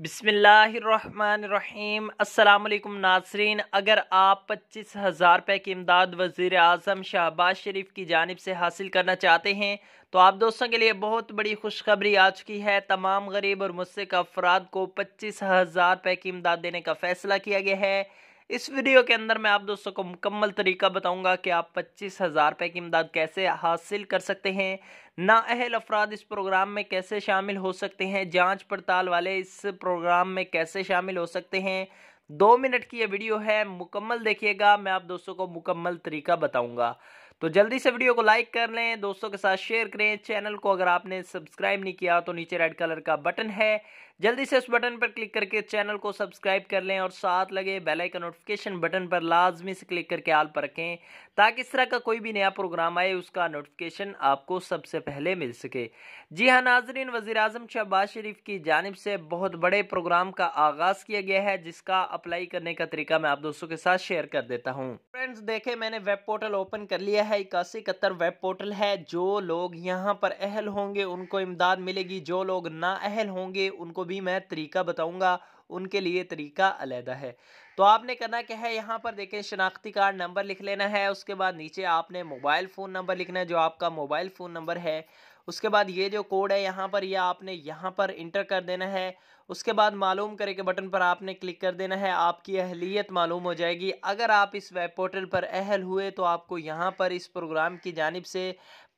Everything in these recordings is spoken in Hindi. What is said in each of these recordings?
बिसमीम अल्लाम नाजरीन अगर आप पच्चीस हज़ार रुपये की इमदाद वज़ी अजम शहबाज शरीफ की जानब से हासिल करना चाहते हैं तो आप दोस्तों के लिए बहुत बड़ी खुशखबरी आ चुकी है तमाम गरीब और मुस्क अफराद को पच्चीस हज़ार रुपये की इमदाद देने का फ़ैसला किया गया है इस वीडियो के अंदर मैं आप दोस्तों को मुकम्मल तरीका बताऊंगा कि आप पच्चीस हज़ार रुपये की इमदाद कैसे हासिल कर सकते हैं नाअहल अफराद इस प्रोग्राम में कैसे शामिल हो सकते हैं जांच पड़ताल वाले इस प्रोग्राम में कैसे शामिल हो सकते हैं दो मिनट की यह वीडियो है मुकम्मल देखिएगा मैं आप दोस्तों को मुकम्मल तरीका बताऊँगा तो जल्दी से वीडियो को लाइक कर लें दोस्तों के साथ शेयर करें चैनल को अगर आपने सब्सक्राइब नहीं किया तो नीचे रेड कलर का बटन है जल्दी से उस बटन पर क्लिक करके चैनल को सब्सक्राइब कर लें और साथ लगे बेल आइकन नोटिफिकेशन बटन पर लाजमी से क्लिक करके आल पर रखें ताकि इस तरह का कोई भी नया प्रोग्राम आए उसका नोटिफिकेशन आपको सबसे पहले मिल सके जी हाँ नाजरीन वजी अजम शहबाज शरीफ की जानब से बहुत बड़े प्रोग्राम का आगाज़ किया गया है जिसका अप्लाई करने का तरीका मैं आप दोस्तों के साथ शेयर कर देता हूँ फ्रेंड्स देखे मैंने वेब पोर्टल ओपन कर लिया है है इक्यासी इकहत्तर वेब पोर्टल है जो लोग यहाँ पर अहल होंगे उनको इमदाद मिलेगी जो लोग ना अहल होंगे उनको भी मैं तरीका बताऊँगा उनके लिए तरीका अलहदा है तो आपने करना क्या है यहाँ पर देखें शनाख्ती कार्ड नंबर लिख लेना है उसके बाद नीचे आपने मोबाइल फ़ोन नंबर लिखना है जो आपका मोबाइल फ़ोन नंबर है उसके बाद ये जो कोड है यहाँ पर यह आपने यहाँ पर इंटर कर देना है उसके बाद मालूम करे के बटन पर आपने क्लिक कर देना है आपकी अहलियत मालूम हो जाएगी अगर आप इस वेब पोर्टल पर अहल हुए तो आपको यहाँ पर इस प्रोग्राम की जानब से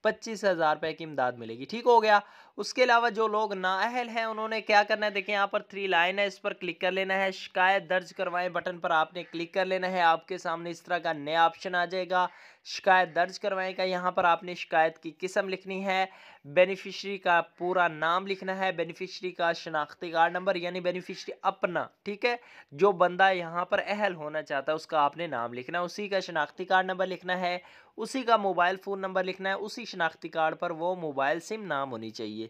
पच्चीस हज़ार रुपये की इमदाद मिलेगी ठीक हो गया उसके अलावा जो लोग नाअहल हैं उन्होंने क्या करना है देखें यहाँ पर थ्री लाइन है इस पर क्लिक कर लेना है शिकायत दर्ज करवाएं बटन पर आपने क्लिक कर लेना है आपके सामने इस तरह का नया ऑप्शन आ जाएगा शिकायत दर्ज करवाएं का यहाँ पर आपने शिकायत की किस्म लिखनी है बेनिफिशरी का पूरा नाम लिखना है बेनिफिशरी का शनाख्ती कार्ड नंबर यानी बेनिफिशरी अपना ठीक है जो बंदा यहाँ पर अहल होना चाहता है उसका आपने नाम लिखना उसी का शनाख्ती कार्ड नंबर लिखना है उसी का मोबाइल फ़ोन नंबर लिखना है उसी शनाख्ती कार्ड पर वो मोबाइल सिम नाम होनी चाहिए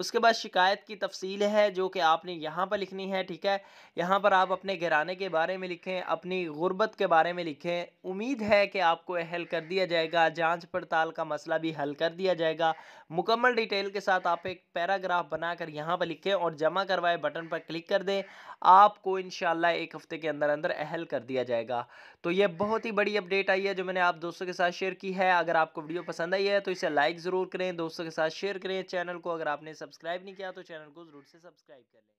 उसके बाद शिकायत की तफसील है जो कि आपने यहाँ पर लिखनी है ठीक है यहाँ पर आप अपने घराने के बारे में लिखें अपनी गुर्बत के बारे में लिखें उम्मीद है कि आपको हल कर दिया जाएगा जांच पड़ताल का मसला भी हल कर दिया जाएगा मुकम्मल डिटेल के साथ आप एक पैराग्राफ बनाकर यहाँ पर लिखें और जमा करवाए बटन पर क्लिक कर दें आपको इन एक हफ़्ते के अंदर अंदर अहल कर दिया जाएगा तो ये बहुत ही बड़ी अपडेट आई है जो मैंने आप दोस्तों के साथ शेयर की है अगर आपको वीडियो पसंद आई है तो इसे लाइक ज़रूर करें दोस्तों के साथ शेयर करें चैनल को अगर आपने सब्सक्राइब नहीं किया तो चैनल को ज़रूर से सब्सक्राइब कर लें